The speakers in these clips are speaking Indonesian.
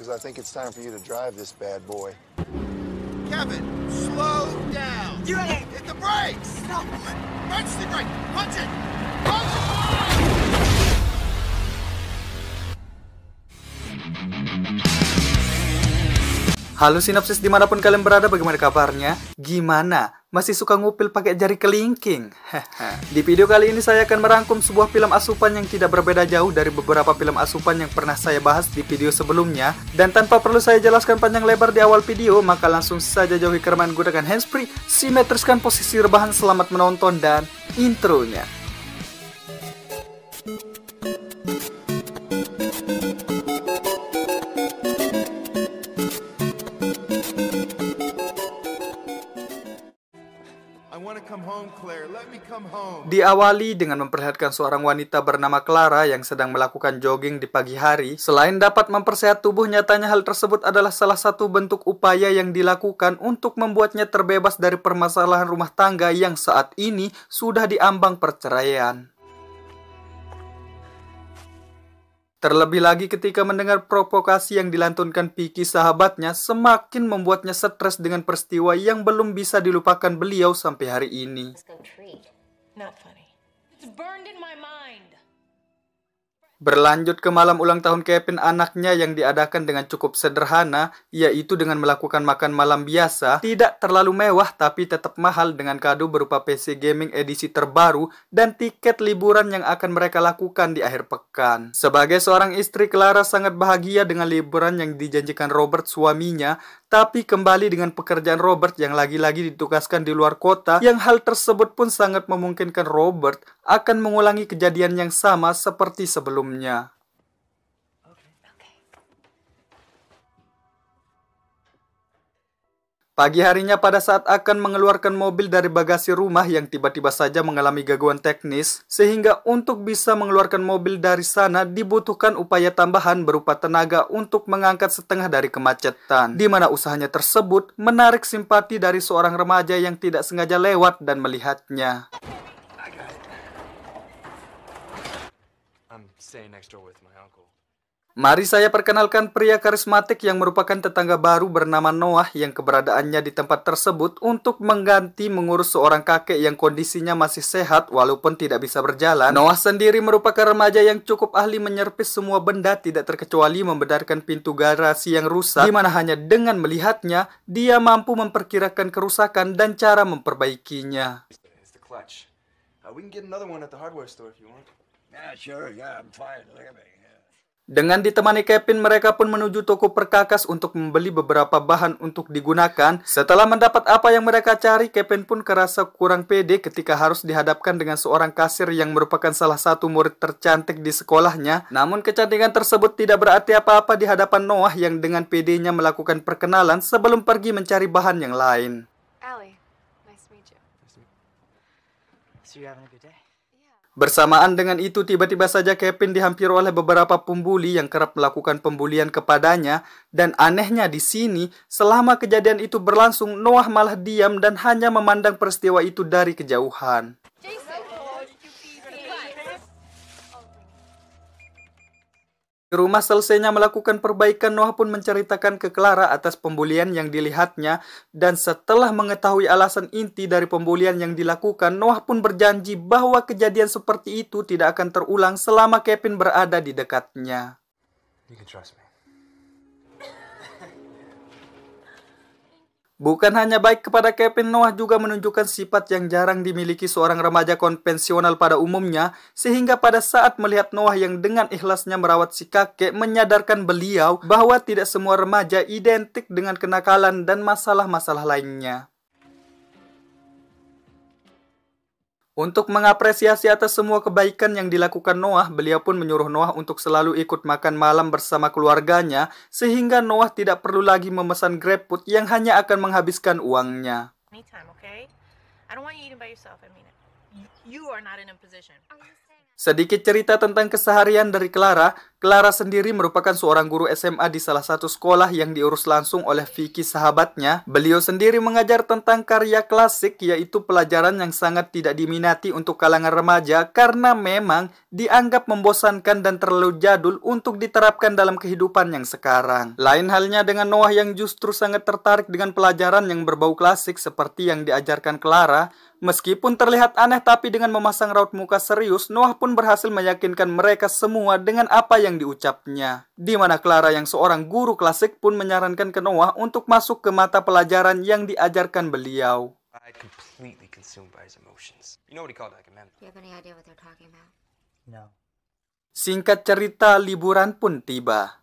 because I think it's time for you to drive this bad boy. Kevin, slow down. You Hit the brakes. Punch the brake. Punch it. Punch it. Halo sinopsis dimanapun kalian berada, bagaimana kabarnya? Gimana? Masih suka ngupil pakai jari kelingking? Di video kali ini saya akan merangkum sebuah film asupan yang tidak berbeda jauh dari beberapa film asupan yang pernah saya bahas di video sebelumnya. Dan tanpa perlu saya jelaskan panjang lebar di awal video, maka langsung saja jauhi kereman gunakan handsfree, simetriskan posisi rebahan selamat menonton dan intronya. Diawali dengan memperlihatkan seorang wanita bernama Clara yang sedang melakukan jogging di pagi hari. Selain dapat mempersehat tubuh, nyatanya hal tersebut adalah salah satu bentuk upaya yang dilakukan untuk membuatnya terbebas dari permasalahan rumah tangga yang saat ini sudah diambang perceraian. Terlebih lagi ketika mendengar provokasi yang dilantunkan Piki sahabatnya semakin membuatnya stres dengan peristiwa yang belum bisa dilupakan beliau sampai hari ini. It's burned in my mind. Berlanjut ke malam ulang tahun Kevin anaknya yang diadakan dengan cukup sederhana, yaitu dengan melakukan makan malam biasa, tidak terlalu mewah tapi tetap mahal dengan kado berupa PC gaming edisi terbaru dan tiket liburan yang akan mereka lakukan di akhir pekan. Sebagai seorang istri, Clara sangat bahagia dengan liburan yang dijanjikan Robert suaminya, tapi kembali dengan pekerjaan Robert yang lagi-lagi ditugaskan di luar kota yang hal tersebut pun sangat memungkinkan Robert akan mengulangi kejadian yang sama seperti sebelumnya. Pagi harinya pada saat akan mengeluarkan mobil dari bagasi rumah yang tiba-tiba saja mengalami gangguan teknis, sehingga untuk bisa mengeluarkan mobil dari sana dibutuhkan upaya tambahan berupa tenaga untuk mengangkat setengah dari kemacetan, di mana usahanya tersebut menarik simpati dari seorang remaja yang tidak sengaja lewat dan melihatnya. I'm staying next door with my uncle. Mari saya perkenalkan pria karismatik yang merupakan tetangga baru bernama Noah yang keberadaannya di tempat tersebut untuk mengganti mengurus seorang kakek yang kondisinya masih sehat walaupun tidak bisa berjalan. Noah sendiri merupakan remaja yang cukup ahli menyerpis semua benda tidak terkecuali membenarkan pintu garasi yang rusak di mana hanya dengan melihatnya dia mampu memperkirakan kerusakan dan cara memperbaikinya. Uh, sure. Yeah, I'm fine. Look at me. Dengan ditemani Kevin, mereka pun menuju toko perkakas untuk membeli beberapa bahan untuk digunakan. Setelah mendapat apa yang mereka cari, Kevin pun kerasa kurang pede ketika harus dihadapkan dengan seorang kasir yang merupakan salah satu murid tercantik di sekolahnya. Namun kecantikan tersebut tidak berarti apa-apa di hadapan Noah yang dengan pedenya melakukan perkenalan sebelum pergi mencari bahan yang lain. Allie, nice to meet you. Nice to meet you. So you're having a good day? Bersamaan dengan itu, tiba-tiba saja Kevin dihampiri oleh beberapa pembuli yang kerap melakukan pembulian kepadanya. Dan anehnya di sini, selama kejadian itu berlangsung, Noah malah diam dan hanya memandang peristiwa itu dari kejauhan. Jason. Di rumah selesainya melakukan perbaikan, Noah pun menceritakan ke Clara atas pembulian yang dilihatnya dan setelah mengetahui alasan inti dari pembulian yang dilakukan, Noah pun berjanji bahwa kejadian seperti itu tidak akan terulang selama Kevin berada di dekatnya. You can trust me. Bukan hanya baik kepada Kevin, Noah juga menunjukkan sifat yang jarang dimiliki seorang remaja konvensional pada umumnya, sehingga pada saat melihat Noah yang dengan ikhlasnya merawat si kakek menyadarkan beliau bahwa tidak semua remaja identik dengan kenakalan dan masalah-masalah lainnya. Untuk mengapresiasi atas semua kebaikan yang dilakukan Noah, beliau pun menyuruh Noah untuk selalu ikut makan malam bersama keluarganya, sehingga Noah tidak perlu lagi memesan GrabFood yang hanya akan menghabiskan uangnya. Sedikit cerita tentang keseharian dari Clara, Clara sendiri merupakan seorang guru SMA di salah satu sekolah yang diurus langsung oleh Vicky sahabatnya. Beliau sendiri mengajar tentang karya klasik yaitu pelajaran yang sangat tidak diminati untuk kalangan remaja karena memang dianggap membosankan dan terlalu jadul untuk diterapkan dalam kehidupan yang sekarang. Lain halnya dengan Noah yang justru sangat tertarik dengan pelajaran yang berbau klasik seperti yang diajarkan Clara, Meskipun terlihat aneh tapi dengan memasang raut muka serius, Noah pun berhasil meyakinkan mereka semua dengan apa yang yang diucapnya. Di mana Clara yang seorang guru klasik pun menyarankan ke Noah untuk masuk ke mata pelajaran yang diajarkan beliau. Singkat cerita, liburan pun tiba.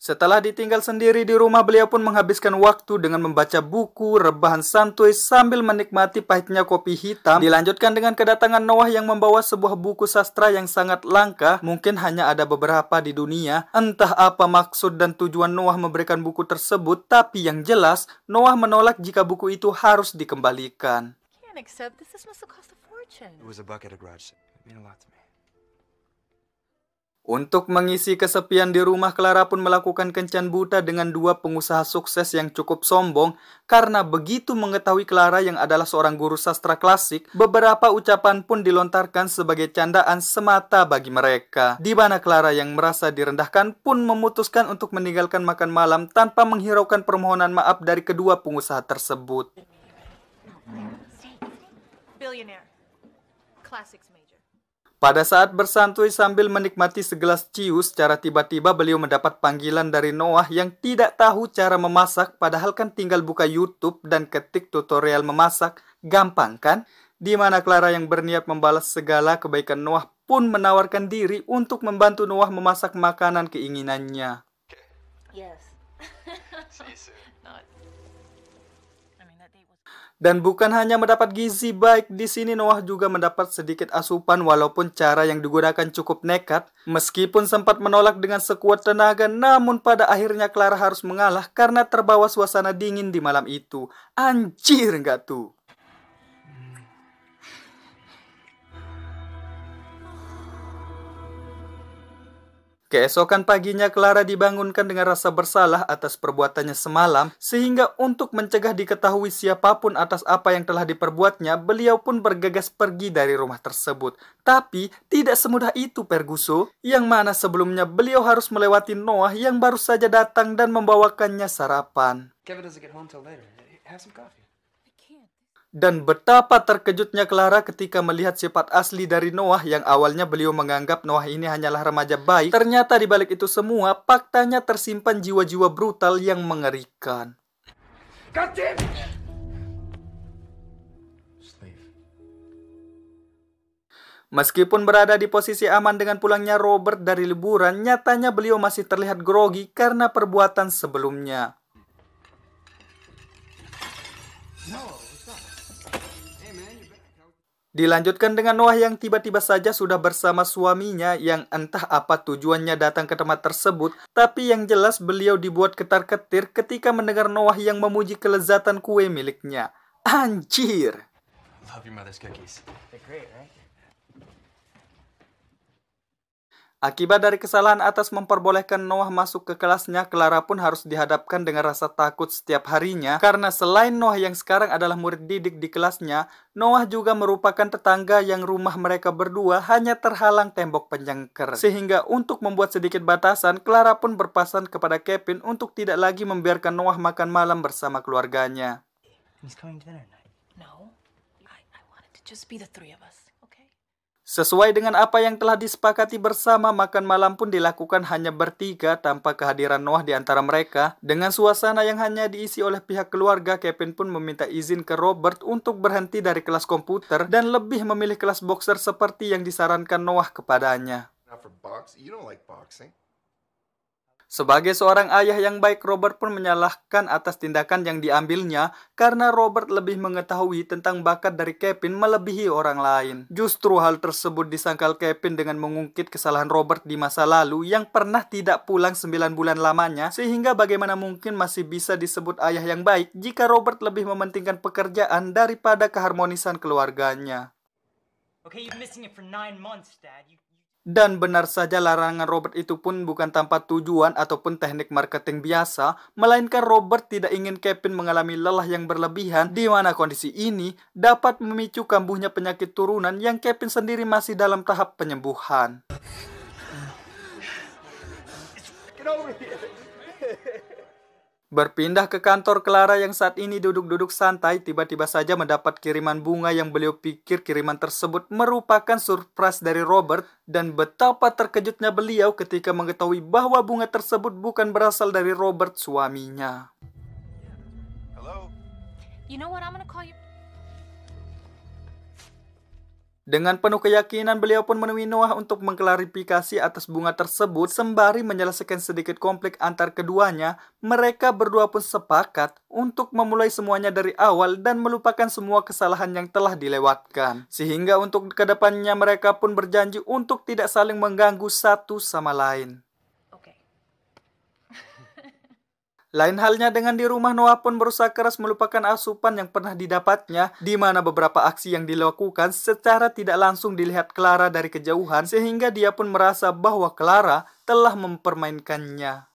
Setelah ditinggal sendiri di rumah, beliau pun menghabiskan waktu dengan membaca buku, rebahan santuy sambil menikmati pahitnya kopi hitam. Dilanjutkan dengan kedatangan Noah yang membawa sebuah buku sastra yang sangat langka, mungkin hanya ada beberapa di dunia. Entah apa maksud dan tujuan Noah memberikan buku tersebut, tapi yang jelas Noah menolak jika buku itu harus dikembalikan. It was a bucket of It meant a lot to me. Untuk mengisi kesepian di rumah, Clara pun melakukan kencan buta dengan dua pengusaha sukses yang cukup sombong karena begitu mengetahui Clara yang adalah seorang guru sastra klasik, beberapa ucapan pun dilontarkan sebagai candaan semata bagi mereka. Di mana Clara yang merasa direndahkan pun memutuskan untuk meninggalkan makan malam tanpa menghiraukan permohonan maaf dari kedua pengusaha tersebut. Billionaire. Pada saat bersantui sambil menikmati segelas ciu, secara tiba-tiba beliau mendapat panggilan dari Noah yang tidak tahu cara memasak, padahal kan tinggal buka YouTube dan ketik tutorial memasak. Gampang kan? Di mana Clara yang berniat membalas segala kebaikan Noah pun menawarkan diri untuk membantu Noah memasak makanan keinginannya. Yes. See you soon. Not dan bukan hanya mendapat gizi baik, di sini Noah juga mendapat sedikit asupan walaupun cara yang digunakan cukup nekat. Meskipun sempat menolak dengan sekuat tenaga, namun pada akhirnya Clara harus mengalah karena terbawa suasana dingin di malam itu. Anjir nggak tuh? Keesokan paginya Clara dibangunkan dengan rasa bersalah atas perbuatannya semalam sehingga untuk mencegah diketahui siapapun atas apa yang telah diperbuatnya beliau pun bergegas pergi dari rumah tersebut. Tapi tidak semudah itu Perguso yang mana sebelumnya beliau harus melewati Noah yang baru saja datang dan membawakannya sarapan. Kevin dan betapa terkejutnya Clara ketika melihat sifat asli dari Noah yang awalnya beliau menganggap Noah ini hanyalah remaja baik. Ternyata di balik itu semua, faktanya tersimpan jiwa-jiwa brutal yang mengerikan. Katim! Meskipun berada di posisi aman dengan pulangnya Robert dari liburan, nyatanya beliau masih terlihat grogi karena perbuatan sebelumnya. Dilanjutkan dengan Noah yang tiba-tiba saja sudah bersama suaminya yang entah apa tujuannya datang ke tempat tersebut, tapi yang jelas beliau dibuat ketar-ketir ketika mendengar Noah yang memuji kelezatan kue miliknya. Anjir! Akibat dari kesalahan atas memperbolehkan Noah masuk ke kelasnya, Clara pun harus dihadapkan dengan rasa takut setiap harinya karena selain Noah yang sekarang adalah murid didik di kelasnya, Noah juga merupakan tetangga yang rumah mereka berdua hanya terhalang tembok penjengker. Sehingga untuk membuat sedikit batasan, Clara pun berpesan kepada Kevin untuk tidak lagi membiarkan Noah makan malam bersama keluarganya. He's coming dinner tonight. No, I, I wanted to just be the three of us. Sesuai dengan apa yang telah disepakati bersama, makan malam pun dilakukan hanya bertiga tanpa kehadiran Noah di antara mereka. Dengan suasana yang hanya diisi oleh pihak keluarga, Kevin pun meminta izin ke Robert untuk berhenti dari kelas komputer dan lebih memilih kelas boxer seperti yang disarankan Noah kepadanya. Sebagai seorang ayah yang baik, Robert pun menyalahkan atas tindakan yang diambilnya karena Robert lebih mengetahui tentang bakat dari Kevin melebihi orang lain. Justru hal tersebut disangkal Kevin dengan mengungkit kesalahan Robert di masa lalu yang pernah tidak pulang 9 bulan lamanya sehingga bagaimana mungkin masih bisa disebut ayah yang baik jika Robert lebih mementingkan pekerjaan daripada keharmonisan keluarganya. Okay, you've missing it for nine months, Dad. You... Dan benar saja larangan Robert itu pun bukan tanpa tujuan ataupun teknik marketing biasa, melainkan Robert tidak ingin Kevin mengalami lelah yang berlebihan di mana kondisi ini dapat memicu kambuhnya penyakit turunan yang Kevin sendiri masih dalam tahap penyembuhan. Berpindah ke kantor Clara yang saat ini duduk-duduk santai, tiba-tiba saja mendapat kiriman bunga yang beliau pikir kiriman tersebut merupakan surprise dari Robert dan betapa terkejutnya beliau ketika mengetahui bahwa bunga tersebut bukan berasal dari Robert suaminya. Hello. You know what? I'm gonna call you Dengan penuh keyakinan beliau pun menemui Noah untuk mengklarifikasi atas bunga tersebut sembari menyelesaikan sedikit konflik antar keduanya, mereka berdua pun sepakat untuk memulai semuanya dari awal dan melupakan semua kesalahan yang telah dilewatkan. Sehingga untuk kedepannya mereka pun berjanji untuk tidak saling mengganggu satu sama lain. Lain halnya dengan di rumah Noah pun berusaha keras melupakan asupan yang pernah didapatnya, di mana beberapa aksi yang dilakukan secara tidak langsung dilihat Clara dari kejauhan, sehingga dia pun merasa bahwa Clara telah mempermainkannya.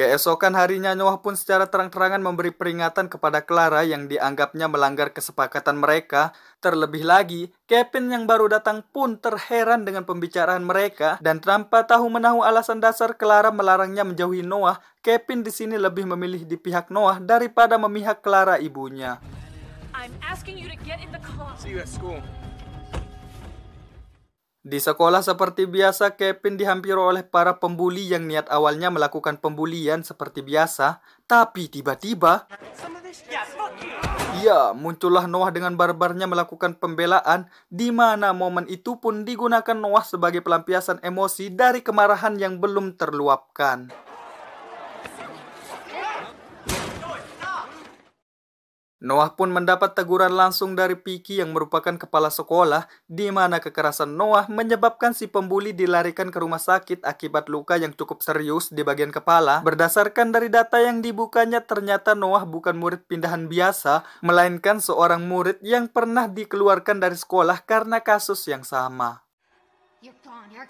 Keesokan harinya Noah pun secara terang-terangan memberi peringatan kepada Clara yang dianggapnya melanggar kesepakatan mereka. Terlebih lagi, Kevin yang baru datang pun terheran dengan pembicaraan mereka dan tanpa tahu menahu alasan dasar Clara melarangnya menjauhi Noah, Kevin di sini lebih memilih di pihak Noah daripada memihak Clara ibunya. I'm asking you to get in the car. See you at school. Di sekolah seperti biasa, Kevin dihampiri oleh para pembuli yang niat awalnya melakukan pembulian seperti biasa, tapi tiba-tiba... Ya, muncullah Noah dengan barbarnya melakukan pembelaan, di mana momen itu pun digunakan Noah sebagai pelampiasan emosi dari kemarahan yang belum terluapkan. Noah pun mendapat teguran langsung dari Piki yang merupakan kepala sekolah di mana kekerasan Noah menyebabkan si pembuli dilarikan ke rumah sakit akibat luka yang cukup serius di bagian kepala. Berdasarkan dari data yang dibukanya ternyata Noah bukan murid pindahan biasa, melainkan seorang murid yang pernah dikeluarkan dari sekolah karena kasus yang sama. You're gone. You're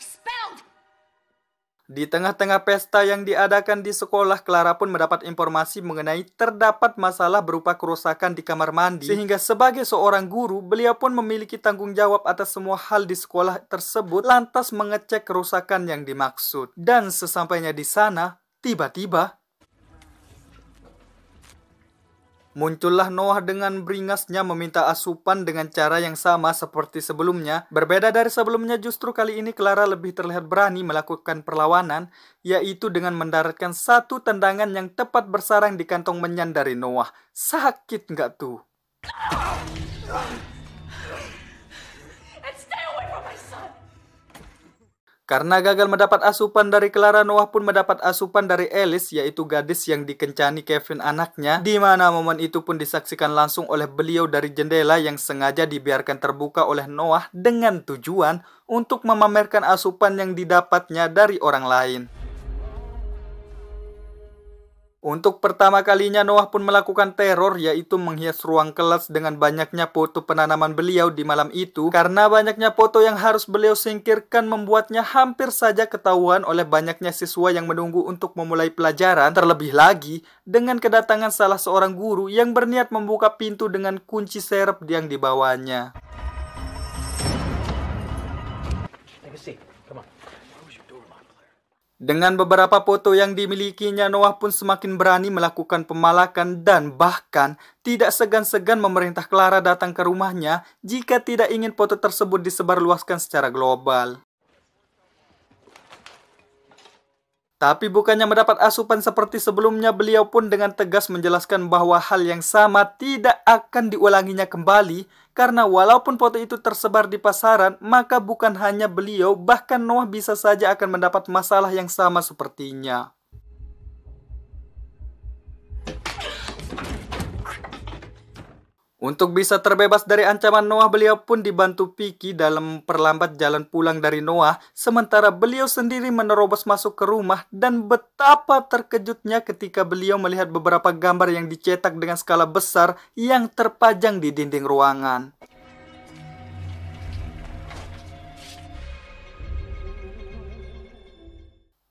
di tengah-tengah pesta yang diadakan di sekolah, Clara pun mendapat informasi mengenai terdapat masalah berupa kerusakan di kamar mandi. Sehingga sebagai seorang guru, beliau pun memiliki tanggung jawab atas semua hal di sekolah tersebut lantas mengecek kerusakan yang dimaksud. Dan sesampainya di sana, tiba-tiba Muncullah Noah dengan beringasnya meminta asupan dengan cara yang sama seperti sebelumnya. Berbeda dari sebelumnya justru kali ini Clara lebih terlihat berani melakukan perlawanan, yaitu dengan mendaratkan satu tendangan yang tepat bersarang di kantong menyan dari Noah. Sakit nggak tuh? Karena gagal mendapat asupan dari Clara, Noah pun mendapat asupan dari Alice, yaitu gadis yang dikencani Kevin anaknya, di mana momen itu pun disaksikan langsung oleh beliau dari jendela yang sengaja dibiarkan terbuka oleh Noah dengan tujuan untuk memamerkan asupan yang didapatnya dari orang lain. Untuk pertama kalinya Noah pun melakukan teror yaitu menghias ruang kelas dengan banyaknya foto penanaman beliau di malam itu karena banyaknya foto yang harus beliau singkirkan membuatnya hampir saja ketahuan oleh banyaknya siswa yang menunggu untuk memulai pelajaran terlebih lagi dengan kedatangan salah seorang guru yang berniat membuka pintu dengan kunci serep yang dibawanya. Dengan beberapa foto yang dimilikinya, Noah pun semakin berani melakukan pemalakan dan bahkan tidak segan-segan memerintah Clara datang ke rumahnya jika tidak ingin foto tersebut disebarluaskan secara global. Tapi bukannya mendapat asupan seperti sebelumnya, beliau pun dengan tegas menjelaskan bahwa hal yang sama tidak akan diulanginya kembali karena walaupun foto itu tersebar di pasaran, maka bukan hanya beliau, bahkan Noah bisa saja akan mendapat masalah yang sama sepertinya. Untuk bisa terbebas dari ancaman Noah, beliau pun dibantu Piki dalam perlambat jalan pulang dari Noah, sementara beliau sendiri menerobos masuk ke rumah dan betapa terkejutnya ketika beliau melihat beberapa gambar yang dicetak dengan skala besar yang terpajang di dinding ruangan.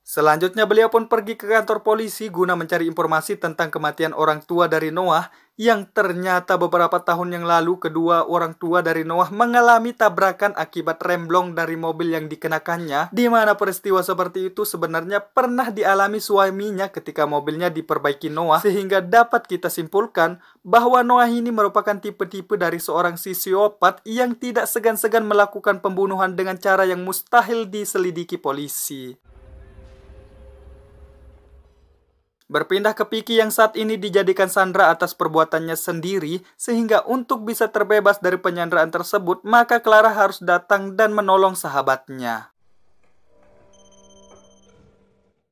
Selanjutnya beliau pun pergi ke kantor polisi guna mencari informasi tentang kematian orang tua dari Noah yang ternyata beberapa tahun yang lalu kedua orang tua dari Noah mengalami tabrakan akibat remblong dari mobil yang dikenakannya di mana peristiwa seperti itu sebenarnya pernah dialami suaminya ketika mobilnya diperbaiki Noah sehingga dapat kita simpulkan bahwa Noah ini merupakan tipe-tipe dari seorang sisiopat yang tidak segan-segan melakukan pembunuhan dengan cara yang mustahil diselidiki polisi. Berpindah ke Piki yang saat ini dijadikan sandra atas perbuatannya sendiri, sehingga untuk bisa terbebas dari penyanderaan tersebut, maka Clara harus datang dan menolong sahabatnya.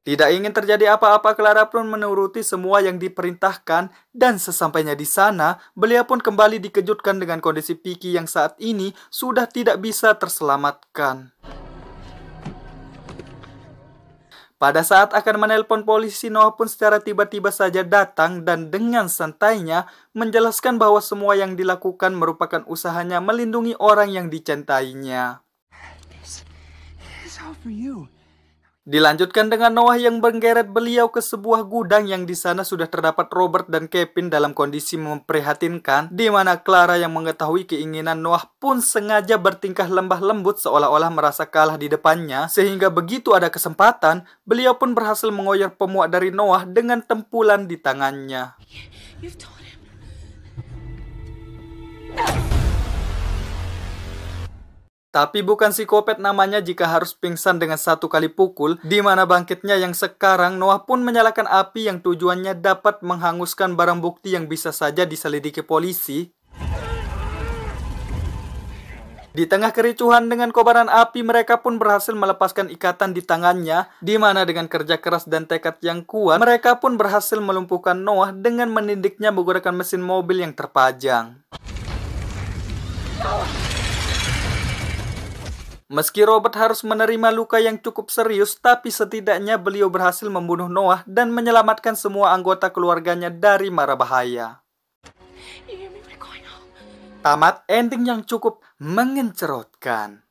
Tidak ingin terjadi apa-apa, Clara pun menuruti semua yang diperintahkan dan sesampainya di sana, beliau pun kembali dikejutkan dengan kondisi Piki yang saat ini sudah tidak bisa terselamatkan. Pada saat akan menelpon polisi, Noah pun secara tiba-tiba saja datang dan dengan santainya menjelaskan bahwa semua yang dilakukan merupakan usahanya melindungi orang yang dicintainya. Dilanjutkan dengan Noah yang menggeret beliau ke sebuah gudang yang di sana sudah terdapat Robert dan Kevin dalam kondisi memprihatinkan, di mana Clara yang mengetahui keinginan Noah pun sengaja bertingkah lembah lembut seolah-olah merasa kalah di depannya, sehingga begitu ada kesempatan, beliau pun berhasil mengoyak pemuak dari Noah dengan tempulan di tangannya. Tapi bukan psikopat namanya jika harus pingsan dengan satu kali pukul, di mana bangkitnya yang sekarang Noah pun menyalakan api yang tujuannya dapat menghanguskan barang bukti yang bisa saja diselidiki polisi. Di tengah kericuhan dengan kobaran api, mereka pun berhasil melepaskan ikatan di tangannya, di mana dengan kerja keras dan tekad yang kuat, mereka pun berhasil melumpuhkan Noah dengan menindiknya menggunakan mesin mobil yang terpajang. Meski Robert harus menerima luka yang cukup serius, tapi setidaknya beliau berhasil membunuh Noah dan menyelamatkan semua anggota keluarganya dari mara bahaya. Tamat ending yang cukup mengencerotkan.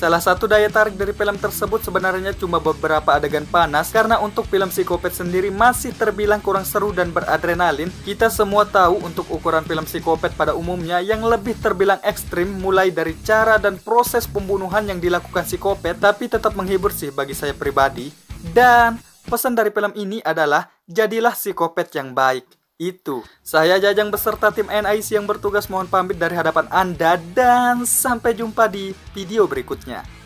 Salah satu daya tarik dari film tersebut sebenarnya cuma beberapa adegan panas karena untuk film Psikopat sendiri masih terbilang kurang seru dan beradrenalin. Kita semua tahu untuk ukuran film Psikopat pada umumnya yang lebih terbilang ekstrim mulai dari cara dan proses pembunuhan yang dilakukan Psikopat tapi tetap menghibur sih bagi saya pribadi. Dan pesan dari film ini adalah jadilah psikopat yang baik itu. Saya Jajang beserta tim NIC yang bertugas mohon pamit dari hadapan Anda dan sampai jumpa di video berikutnya.